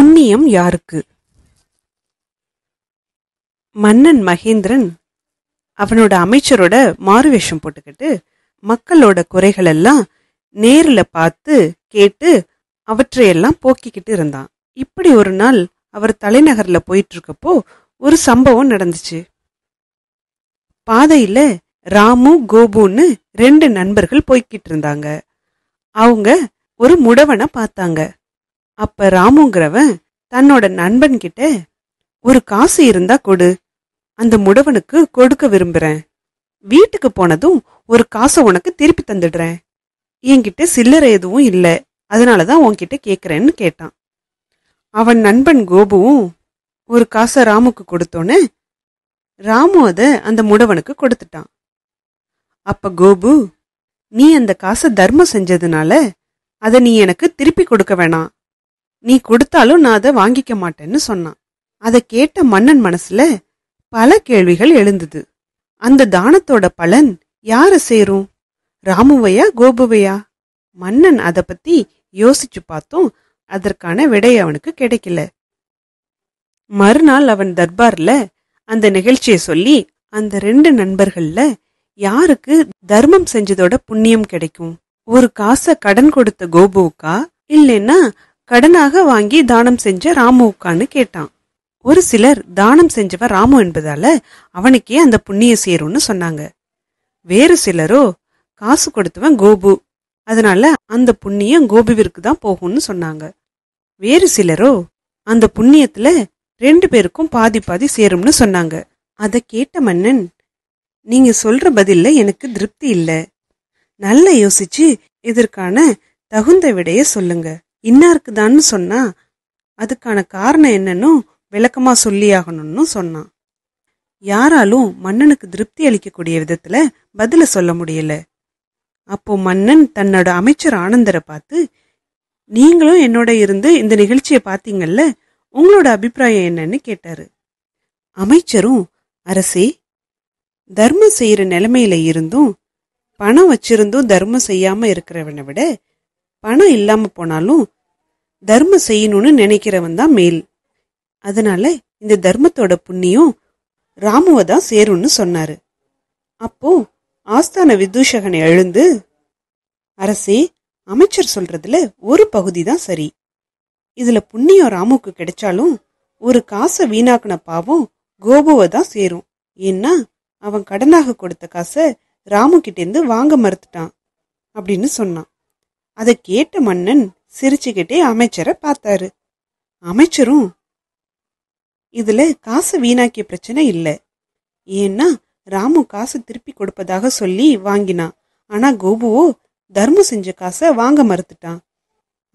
புண்ணியம் யாருக்கு மன்னன் மகேந்திரன் அவனோட அமைச்சரோட மாறுவேஷம் போட்டுக்கிட்டு மக்களோட குறைகள் எல்லாம் நேரில் பார்த்து கேட்டு அவற்றையெல்லாம் போக்கிக்கிட்டு இருந்தான் இப்படி ஒரு நாள் அவர் தலைநகரில் போயிட்டு இருக்கப்போ ஒரு சம்பவம் நடந்துச்சு பாதையில ராமு கோபுன்னு ரெண்டு நண்பர்கள் போய்கிட்டு இருந்தாங்க அவங்க ஒரு முடவனை பார்த்தாங்க அப்ப ராமுங்கிறவன் தன்னோட நண்பன் கிட்ட ஒரு காசு இருந்தா கொடு அந்த முடவனுக்கு கொடுக்க விரும்புறேன் வீட்டுக்கு போனதும் ஒரு காசை உனக்கு திருப்பி தந்துடுறேன் என்கிட்ட சில்லறை எதுவும் இல்லை அதனாலதான் உன்கிட்ட கேக்குறேன்னு கேட்டான் அவன் நண்பன் கோபுவும் ஒரு காசை ராமுக்கு கொடுத்தோன்னு ராமு அதை அந்த முடவனுக்கு கொடுத்துட்டான் அப்ப கோபு நீ அந்த காசை தர்மம் செஞ்சதுனால அதை நீ எனக்கு திருப்பி கொடுக்க வேணாம் நீ கொடுத்தாலும் நான் அதை வாங்கிக்க மாட்டேன்னு சொன்னான் அதை கேட்ட மன்னன் மனசுல பல கேள்விகள் எழுந்தது அந்த தானத்தோட பலன் யார சேரும் ராமுவையா கோபுவையா மன்னன் அதை பத்தி யோசிச்சு பார்த்தும் அதற்கான விடை அவனுக்கு கிடைக்கல மறுநாள் அவன் தர்பார்ல அந்த நிகழ்ச்சியை சொல்லி அந்த ரெண்டு நண்பர்கள்ல யாருக்கு தர்மம் செஞ்சதோட புண்ணியம் கிடைக்கும் ஒரு காசை கடன் கொடுத்த கோபுவுக்கா இல்லைன்னா கடனாக வாங்கி தானம் செஞ்ச ராமுவுக்கான்னு கேட்டான் ஒரு சிலர் தானம் செஞ்சவன் ராமு என்பதால அவனுக்கே அந்த புண்ணிய சேரும்னு சொன்னாங்க வேறு சிலரோ காசு கொடுத்தவன் கோபு அதனால அந்த புண்ணியம் கோபுவிற்கு தான் போகும்னு சொன்னாங்க வேறு சிலரோ அந்த புண்ணியத்துல ரெண்டு பேருக்கும் பாதி பாதி சேரும்னு சொன்னாங்க அதை கேட்ட மன்னன் நீங்க சொல்ற பதில்ல எனக்கு திருப்தி இல்லை நல்லா யோசிச்சு இதற்கான தகுந்த விடைய சொல்லுங்க இருக்குதான்னு சொன்னா அதுக்கான காரணம் என்னன்னு விளக்கமா சொல்லியாகணும்னு சொன்னான் யாராலும் மன்னனுக்கு திருப்தி அளிக்கக்கூடிய விதத்துல பதில சொல்ல முடியல அப்போ மன்னன் தன்னோட அமைச்சர் ஆனந்தரை பார்த்து நீங்களும் என்னோட இருந்து இந்த நிகழ்ச்சியை பார்த்தீங்கல்ல உங்களோட அபிப்பிராயம் என்னன்னு கேட்டாரு அமைச்சரும் அரசே தர்மம் செய்யற நிலைமையில இருந்தும் பணம் வச்சிருந்தும் தர்மம் செய்யாம இருக்கிறவனை விட பணம் இல்லாம போனாலும் தர்மம் செய்யணும்னு நினைக்கிறவன் தான் மேல் அதனால இந்த தர்மத்தோட புண்ணியம் ராமுவை தான் சேரும்னு சொன்னாரு அப்போ ஆஸ்தான விதூஷகனை எழுந்து அரசே அமைச்சர் சொல்றதுல ஒரு பகுதி தான் சரி இதுல புண்ணியம் ராமுக்கு கிடைச்சாலும் ஒரு காசை வீணாக்குன பாவம் கோபுவை தான் சேரும் ஏன்னா அவன் கடனாக கொடுத்த காசை ராமு கிட்டேந்து வாங்க மறுத்துட்டான் அப்படின்னு சொன்னான் அதை கேட்ட மன்னன் சிரிச்சுக்கிட்டே அமைச்சரை பார்த்தாரு அமைச்சரும் இதுல காசு வீணாக்கிய பிரச்சனை இல்லை ஏன்னா ராமு காசு திருப்பி கொடுப்பதாக சொல்லி வாங்கினான் ஆனா கோபுவோ தர்மம் செஞ்ச காசை வாங்க மறுத்துட்டான்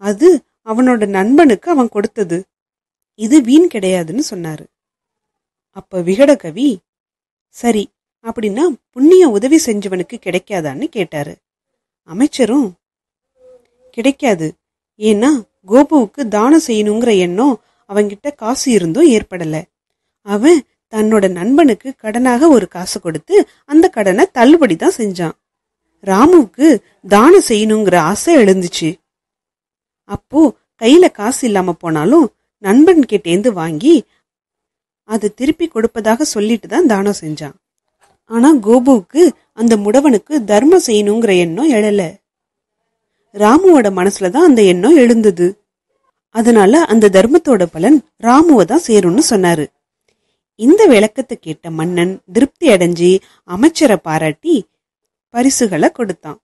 அது அவனோட நண்பனுக்கு அவன் கொடுத்தது இது வீண் கிடையாதுன்னு சொன்னாரு அப்ப விகடகவி சரி அப்படின்னா புண்ணிய உதவி செஞ்சவனுக்கு கிடைக்காதான்னு கேட்டாரு அமைச்சரும் கிடைக்காது ஏன்னா கோபுவுக்கு தானம் செய்யணுங்கிற எண்ணம் அவங்கிட்ட காசு இருந்தும் ஏற்படல அவன் தன்னோட நண்பனுக்கு கடனாக ஒரு காசு கொடுத்து அந்த கடனை தள்ளுபடி தான் செஞ்சான் ராமுவுக்கு தானம் செய்யணுங்கிற ஆசை எழுந்துச்சு அப்போ கையில காசு இல்லாம போனாலும் நண்பன் கிட்டேந்து வாங்கி அது திருப்பி கொடுப்பதாக சொல்லிட்டு தான் தானம் செஞ்சான் ஆனா கோபுவுக்கு அந்த முடவனுக்கு தர்மம் செய்யணுங்கிற எண்ணம் எழலை ராமுவோட மனசுல தான் அந்த எண்ணம் எழுந்தது அதனால அந்த தர்மத்தோட பலன் ராமுவை தான் சேரும்னு சொன்னாரு இந்த விளக்கத்தை கேட்ட மன்னன் திருப்தி அடைஞ்சி அமைச்சரை பாராட்டி பரிசுகளை கொடுத்தான்